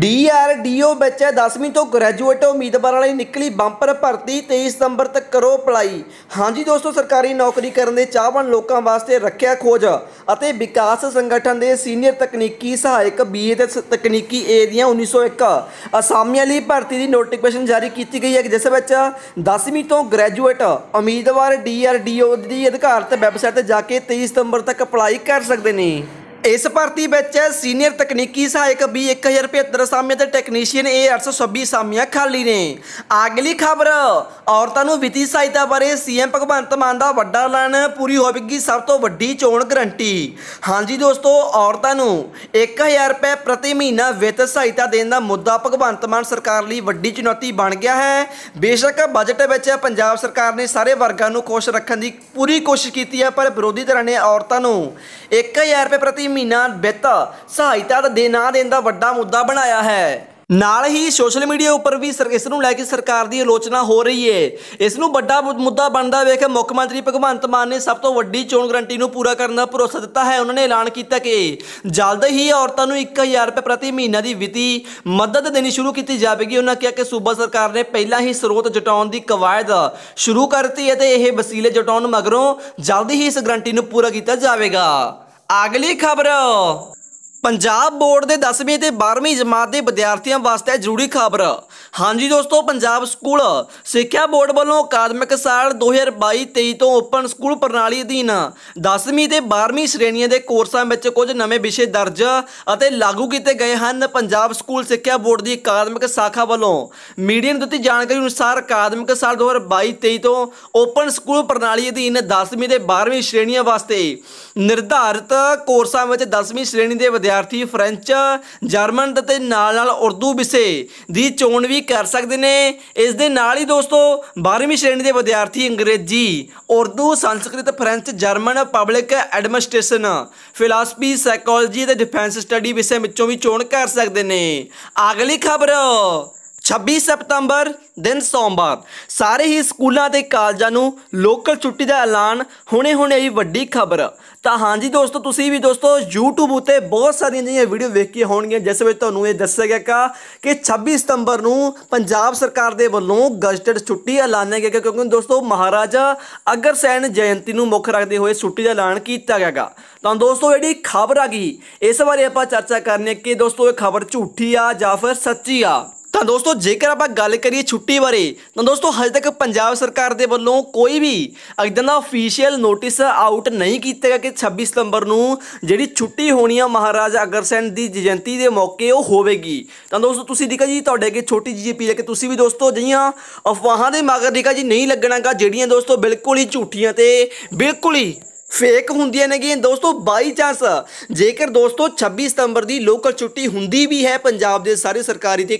DRDO ਵਿੱਚ 10ਵੀਂ ਤੋਂ ਗ੍ਰੈਜੂਏਟ ਉਮੀਦਵਾਰਾਂ ਲਈ ਨਿਕਲੀ ਬੰਪਰ ਭਰਤੀ 23 ਸਤੰਬਰ ਤੱਕ ਕਰੋ ਅਪਲਾਈ ਹਾਂਜੀ ਦੋਸਤੋ ਸਰਕਾਰੀ ਨੌਕਰੀ ਕਰਨ ਦੇ ਚਾਹਵਾਨ ਲੋਕਾਂ ਵਾਸਤੇ ਰੱਖਿਆ ਖੋਜ ਅਤੇ ਵਿਕਾਸ ਸੰਗਠਨ ਦੇ ਸੀਨੀਅਰ ਤਕਨੀਕੀ ਸਹਾਇਕ ਬੀਏ ਦੇ ਤਕਨੀਕੀ ਏ ਦੀਆਂ 1901 ਅਸਾਮੀਆਂ ਲਈ ਭਰਤੀ ਦੀ ਨੋਟੀਫਿਕੇਸ਼ਨ ਜਾਰੀ ਕੀਤੀ ਗਈ ਹੈ ਜਿਸ ਵਿੱਚ 10ਵੀਂ ਤੋਂ ਗ੍ਰੈਜੂਏਟ ਉਮੀਦਵਾਰ ਡੀਆਰਡੀਓ ਦੀ ਅਧਿਕਾਰਤ ਵੈਬਸਾਈਟ ਤੇ ਜਾ ਕੇ 23 ਸਤੰਬਰ ਤੱਕ ਅਪਲਾਈ ਕਰ ਸਕਦੇ ਨੇ ਇਸ ਭਰਤੀ ਵਿੱਚ ਸੀਨੀਅਰ ਤਕਨੀਕੀ ਸਹਾਇਕ ਵੀ 1075 ਸਾਮੇ ਤੇ ਟੈਕਨੀਸ਼ੀਅਨ ਏ 826 ਸਾਮੀਆਂ ਖਾਲੀ ਨੇ ਅਗਲੀ ਖਬਰ ਔਰਤਾਂ ਨੂੰ ਵਿੱਤੀ ਸਹਾਇਤਾ ਬਾਰੇ ਸੀਐਮ ਭਗਵੰਤ ਮਾਨ ਦਾ ਵੱਡਾ ਐਲਾਨ ਪੂਰੀ ਹੋਵੇਗੀ ਸਭ ਤੋਂ ਵੱਡੀ ਚੋਣ ਗਰੰਟੀ ਹਾਂਜੀ ਦੋਸਤੋ ਔਰਤਾਂ ਨੂੰ 1000 ਰੁਪਏ ਪ੍ਰਤੀ ਮਹੀਨਾ ਵਿੱਤ ਸਹਾਇਤਾ ਦੇਣ ਦਾ ਮੁੱਦਾ ਭਗਵੰਤ ਮਾਨ ਸਰਕਾਰ ਲਈ ਵੱਡੀ ਚੁਣੌਤੀ ਬਣ ਗਿਆ ਹੈ ਬੇਸ਼ੱਕ ਬਜਟ ਵਿੱਚ ਪੰਜਾਬ ਸਰਕਾਰ ਨੇ ਸਾਰੇ ਵਰਗਾਂ ਨੂੰ ਖੁਸ਼ ਰੱਖਣ ਦੀ ਪੂਰੀ ਕੋਸ਼ਿਸ਼ ਕੀਤੀ ਹੈ ਪਰ ਵਿਰੋਧੀ ਧਿਰਾਂ ਨੇ ਔਰਤਾਂ ਨੂੰ 1000 ਰੁਪਏ ਪ੍ਰਤੀ ਮਹੀਨਾ ਬਿੱਤ ਸਹਾਇਤਾ ਦੇ ਨਾ ਦੇਣ ਦਾ ਵੱਡਾ ਮੁੱਦਾ ਬਣਾਇਆ ਹੈ ਨਾਲ ਹੀ ਸੋਸ਼ਲ ਮੀਡੀਆ ਉੱਪਰ ਵੀ ਇਸ ਨੂੰ ਲੈ ਕੇ ਸਰਕਾਰ ਦੀ ਆਲੋਚਨਾ ਹੋ ਰਹੀ ਹੈ ਇਸ ਨੂੰ ਵੱਡਾ ਮੁੱਦਾ ਬਣਦਾ ਵੇਖ ਮੁੱਖ ਮੰਤਰੀ ਭਗਵੰਤ ਮਾਨ ਨੇ ਸਭ ਤੋਂ ਵੱਡੀ ਚੋਣ ਗਰੰਟੀ ਨੂੰ ਪੂਰਾ ਕਰਨ ਦਾ ਭਰੋਸਾ ਦਿੱਤਾ ਹੈ ਉਹਨਾਂ ਨੇ ਐਲਾਨ ਕੀਤਾ ਕਿ ਜਲਦ ਹੀ ਔਰਤਾਂ ਨੂੰ 1000 ਰੁਪਏ ਪ੍ਰਤੀ ਮਹੀਨਾ ਦੀ ਵਿੱਤੀ ਮਦਦ ਦੇਣੀ ਸ਼ੁਰੂ ਕੀਤੀ ਜਾਵੇਗੀ ਉਹਨਾਂ ਕਿਹਾ ਕਿ ਸੂਬਾ ਸਰਕਾਰ ਨੇ ਪਹਿਲਾਂ ਹੀ ਸਰੋਤ ਜਟਾਉਣ ਦੀ ਕਵਾਇਦ ਸ਼ੁਰੂ ਕਰਤੀ ਹੈ ਤੇ ਇਹ ਵਸੀਲੇ ਜਟਾਉਣ ਮਗਰੋਂ ਜਲਦ ਹੀ ਇਸ ਗਰੰਟੀ ਨੂੰ ਪੂਰਾ ਕੀਤਾ ਜਾਵੇਗਾ ਅਗਲੀ ਖਬਰ ਪੰਜਾਬ ਬੋਰਡ ਦੇ 10ਵੀਂ ਤੇ 12ਵੀਂ ਜਮਾਤ ਦੇ ਵਿਦਿਆਰਥੀਆਂ ਵਾਸਤੇ ਜ਼ਰੂਰੀ ਖਬਰ ਹਾਂਜੀ ਦੋਸਤੋ ਪੰਜਾਬ ਸਕੂਲ ਸਿੱਖਿਆ ਬੋਰਡ ਵੱਲੋਂ ਅਕਾਦਮਿਕ ਸਾਲ 2022-23 ਤੋਂ ਓਪਨ ਸਕੂਲ ਪ੍ਰਣਾਲੀ ਅਧੀਨ 10ਵੀਂ ਤੇ 12ਵੀਂ ਸ਼੍ਰੇਣੀਆਂ ਦੇ ਕੋਰਸਾਂ ਵਿੱਚ ਕੁਝ ਨਵੇਂ ਵਿਸ਼ੇ ਦਰਜ ਅਤੇ ਲਾਗੂ ਕੀਤੇ ਗਏ ਹਨ ਪੰਜਾਬ ਸਕੂਲ ਸਿੱਖਿਆ ਬੋਰਡ ਦੀ ਅਕਾਦਮਿਕ ਸ਼ਾਖਾ ਵੱਲੋਂ ਮੀਡੀਆ ਨੂੰ ਦਿੱਤੀ ਜਾਣਕਾਰੀ ਅਨੁਸਾਰ ਅਕਾਦਮਿਕ ਸਾਲ 2022-23 ਤੋਂ ਓਪਨ ਸਕੂਲ ਪ੍ਰਣਾਲੀ ਅਧੀਨ 10ਵੀਂ ਤੇ 12ਵੀਂ ਸ਼੍ਰੇਣੀਆਂ ਵਾਸਤੇ ਨਿਰਧਾਰਿਤ ਕੋਰਸਾਂ ਵਿੱਚ 10ਵੀਂ ਸ਼੍ਰੇਣੀ ਦੇ ਵਿਦਿਆਰਥੀ ਫ੍ਰੈਂਚ ਜਰਮਨ ਅਤੇ ਨਾਲ ਨਾਲ ਉਰਦੂ ਵਿਸ਼ੇ ਦੀ ਚੋਣ ਵੀ ਕਰ ਸਕਦੇ ਨੇ ਇਸ ਦੇ ਨਾਲ ਹੀ ਦੋਸਤੋ 12ਵੀਂ ਸ਼੍ਰੇਣੀ ਦੇ ਵਿਦਿਆਰਥੀ ਅੰਗਰੇਜ਼ੀ Urdu Sanskrit French German public administration philosophy psychology ਤੇ ਡਿਫੈਂਸ ਸਟੱਡੀ ਵਿਸ਼ੇ ਵਿੱਚੋਂ ਵੀ ਚੋਣ ਕਰ ਸਕਦੇ ਨੇ ਅਗਲੀ ਖਬਰ 26 ਸਤੰਬਰ ਦਿਨ ਸੋਮਵਾਰ ਸਾਰੇ ਹੀ ਸਕੂਲਾਂ ਤੇ ਕਾਲਜਾਂ ਨੂੰ ਲੋਕਲ ਛੁੱਟੀ ਦਾ ਐਲਾਨ ਹੁਣੇ-ਹੁਣੇ ਹੀ ਵੱਡੀ ਖਬਰ ਤਾਂ ਹਾਂਜੀ ਦੋਸਤੋ ਤੁਸੀਂ ਵੀ ਦੋਸਤੋ YouTube ਉਤੇ ਬਹੁਤ ਸਾਰੀਆਂ ਜਿਹੜੀਆਂ ਵੀਡੀਓ ਵੇਖੀ ਹੋਣਗੀਆਂ ਜਿਸ ਵਿੱਚ ਤੁਹਾਨੂੰ ਇਹ ਦੱਸਿਆ ਗਿਆ ਕਿ 26 ਸਤੰਬਰ ਨੂੰ ਪੰਜਾਬ ਸਰਕਾਰ ਦੇ ਵੱਲੋਂ ਗਜ਼ਟਡ ਛੁੱਟੀ ਐਲਾਨਿਆ ਗਿਆ ਕਿਉਂਕਿ ਦੋਸਤੋ ਮਹਾਰਾਜਾ ਅਗਰਸੈਨ ਜਯੰਤੀ ਨੂੰ ਮੁੱਖ ਰੱਖਦੇ ਹੋਏ ਛੁੱਟੀ ਦਾ ਐਲਾਨ ਕੀਤਾ ਗਿਆਗਾ ਤਾਂ ਦੋਸਤੋ ਜਿਹੜੀ ਖਬਰ ਆ ਗਈ ਇਸ ਬਾਰੇ ਆਪਾਂ ਚਰਚਾ ਕਰਨੀ ਹੈ ਕਿ ਦੋਸਤੋ ਇਹ ਖਬਰ ਝੂਠੀ ਆ ਜਾਂ ਫਿਰ ਸੱਚੀ ਆ ਤਾਂ ਦੋਸਤੋ ਜੇਕਰ ਆਪਾਂ ਗੱਲ ਕਰੀਏ ਛੁੱਟੀ ਬਾਰੇ ਤਾਂ ਦੋਸਤੋ ਹਜੇ ਤੱਕ ਪੰਜਾਬ ਸਰਕਾਰ ਦੇ ਵੱਲੋਂ ਕੋਈ ਵੀ ਇਦਾਂ ਦਾ ਅਫੀਸ਼ੀਅਲ ਨੋਟਿਸ ਆਊਟ ਨਹੀਂ ਕੀਤਾ ਗਿਆ ਕਿ 26 ਸਤੰਬਰ ਨੂੰ ਜਿਹੜੀ ਛੁੱਟੀ ਹੋਣੀ ਆ ਮਹਾਰਾਜਾ ਅਗਰਸੈਨ ਦੀ ਜਯੰਤੀ ਦੇ ਮੌਕੇ ਉਹ ਹੋਵੇਗੀ ਤਾਂ ਦੋਸਤੋ ਤੁਸੀਂ ਦੇਖਾ ਜੀ ਤੁਹਾਡੇ ਅੱਗੇ ਛੋਟੀ ਜੀ ਅਪੀਲ ਹੈ ਕਿ ਤੁਸੀਂ ਵੀ ਦੋਸਤੋ ਜਈਆਂ ਅਫਵਾਹਾਂ ਦੇ ਮਗਰ ਦੇਖਾ ਜੀ ਨਹੀਂ ਲੱਗਣਾਗਾ ਜਿਹੜੀਆਂ ਦੋਸਤੋ ਬਿਲਕੁਲ ਹੀ ਝੂਠੀਆਂ ਤੇ ਬਿਲਕੁਲ ਹੀ ਫੇਕ ਹੁੰਦੀਆਂ ਨੇਗੀਆਂ ਦੋਸਤੋ ਬਾਈ ਚਾਂਸ ਜੇਕਰ ਦੋਸਤੋ 26 ਸਤੰਬਰ ਦੀ ਲੋਕਲ ਛੁੱਟੀ ਹੁੰਦੀ ਵੀ ਹੈ ਪੰਜਾਬ ਦੇ ਸਾਰੇ ਸਰਕਾਰੀ ਤੇ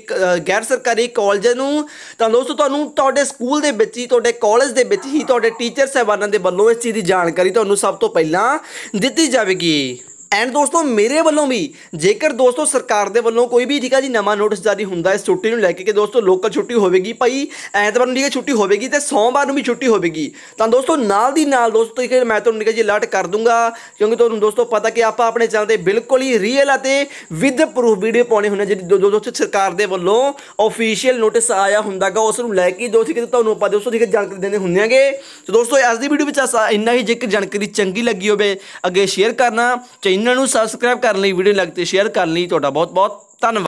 ਗੈਰ ਸਰਕਾਰੀ ਕਾਲਜ ਨੂੰ ਤਾਂ ਦੋਸਤੋ ਤੁਹਾਨੂੰ ਤੁਹਾਡੇ ਸਕੂਲ ਦੇ ਵਿੱਚ ਹੀ ਤੁਹਾਡੇ ਕਾਲਜ ਦੇ ਵਿੱਚ ਹੀ ਤੁਹਾਡੇ ਟੀਚਰ ਸਹਿਬਾਨਾਂ ਦੇ ਵੱਲੋਂ ਇਸ ਚੀਜ਼ ਦੀ ਜਾਣਕਾਰੀ ਤੁਹਾਨੂੰ ਸਭ ਤੋਂ ਪਹਿਲਾਂ ਦਿੱਤੀ ਜਾਵੇਗੀ ਐਂਡ ਦੋਸਤੋ ਮੇਰੇ ਵੱਲੋਂ ਵੀ ਜੇਕਰ ਦੋਸਤੋ ਸਰਕਾਰ ਦੇ ਵੱਲੋਂ ਕੋਈ ਵੀ ਠੀਕ ਆ ਜੀ ਨਵਾਂ ਨੋਟਿਸ ਜਾਰੀ ਹੁੰਦਾ ਇਸ ਛੁੱਟੀ ਨੂੰ ਲੈ ਕੇ ਕਿ ਦੋਸਤੋ ਲੋਕਲ ਛੁੱਟੀ ਹੋਵੇਗੀ ਭਾਈ ਐਤਵਾਰ ਨੂੰ ਵੀ ਛੁੱਟੀ ਹੋਵੇਗੀ ਤੇ ਸੋਮਵਾਰ ਨੂੰ ਵੀ ਛੁੱਟੀ ਹੋਵੇਗੀ ਤਾਂ ਦੋਸਤੋ ਨਾਲ ਦੀ ਨਾਲ ਦੋਸਤੋ ਇਹ ਮੈਂ ਤੁਹਾਨੂੰ ਨਿਕਾ ਜੀ ਅਲਰਟ ਕਰ ਦੂੰਗਾ ਕਿਉਂਕਿ ਤੁਹਾਨੂੰ ਦੋਸਤੋ ਪਤਾ ਕਿ ਆਪਾਂ ਆਪਣੇ ਚੈਨਲ ਤੇ ਬਿਲਕੁਲ ਹੀ ਰੀਅਲ ਅਤੇ ਵਿਦ ਪ੍ਰੂਫ ਵੀਡੀਓ ਪਾਉਣੇ ਹੁੰਦੇ ਜਿਹੜੀ ਦੋਸਤੋ ਸਰਕਾਰ ਦੇ ਵੱਲੋਂ ਅਫੀਸ਼ੀਅਲ ਨੋਟਿਸ ਆਇਆ ਹੁੰਦਾਗਾ ਉਸ ਨੂੰ ਲੈ ਕੇ ਦੋਸਤੋ ਕਿਤੇ ਤੁਹਾਨੂੰ ਆਪਾਂ ਦੋਸਤੋ ਠੀਕ ਜਾਣਕਾਰੀ ਦਿੰਦੇ ਹੁੰਦੇ ਤੇ ਦੋਸਤੋ ਅੱਜ ਦੀ ਵੀਡੀਓ ਵਿੱਚ ਇੰਨਾ ਹੀ ਜੇਕਰ ਜਾਣਕਾਰੀ ਚੰਗੀ ਲੱਗੀ ਹੋਵੇ ਅੱਗੇ ਸ਼ੇਅਰ ਕਰਨਾ ਚੈਨਲ ਇਹਨਾਂ ਨੂੰ ਸਬਸਕ੍ਰਾਈਬ ਕਰਨ ਲਈ ਵੀਡੀਓ ਲਾਈਕ ਤੇ ਸ਼ੇਅਰ ਕਰਨ ਲਈ ਤੁਹਾਡਾ ਬਹੁਤ ਬਹੁਤ ਧੰਨਵਾਦ